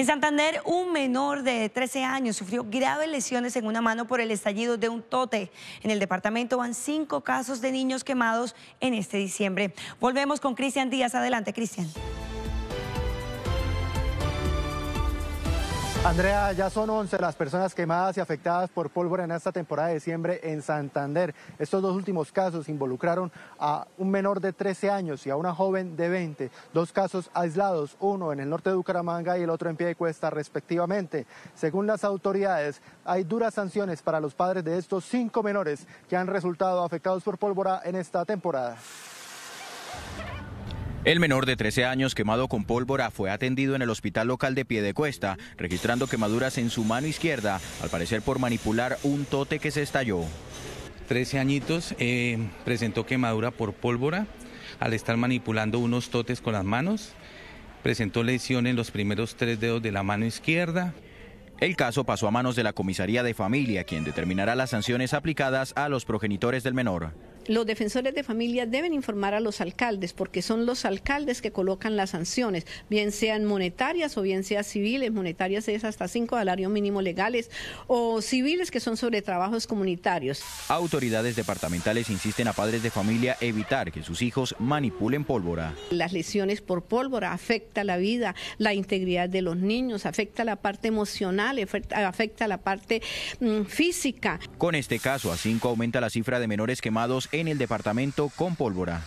En Santander, un menor de 13 años sufrió graves lesiones en una mano por el estallido de un tote. En el departamento van cinco casos de niños quemados en este diciembre. Volvemos con Cristian Díaz. Adelante, Cristian. Andrea, ya son 11 las personas quemadas y afectadas por pólvora en esta temporada de diciembre en Santander. Estos dos últimos casos involucraron a un menor de 13 años y a una joven de 20. Dos casos aislados, uno en el norte de Bucaramanga y el otro en Cuesta, respectivamente. Según las autoridades, hay duras sanciones para los padres de estos cinco menores que han resultado afectados por pólvora en esta temporada. El menor de 13 años quemado con pólvora fue atendido en el hospital local de Piedecuesta, registrando quemaduras en su mano izquierda, al parecer por manipular un tote que se estalló. 13 añitos, eh, presentó quemadura por pólvora al estar manipulando unos totes con las manos. Presentó lesión en los primeros tres dedos de la mano izquierda. El caso pasó a manos de la comisaría de familia, quien determinará las sanciones aplicadas a los progenitores del menor los defensores de familia deben informar a los alcaldes porque son los alcaldes que colocan las sanciones, bien sean monetarias o bien sean civiles. Monetarias es hasta cinco salarios mínimos legales o civiles que son sobre trabajos comunitarios. Autoridades departamentales insisten a padres de familia evitar que sus hijos manipulen pólvora. Las lesiones por pólvora afecta la vida, la integridad de los niños, afecta la parte emocional, afecta la parte mm, física. Con este caso, a cinco aumenta la cifra de menores quemados en el departamento con pólvora.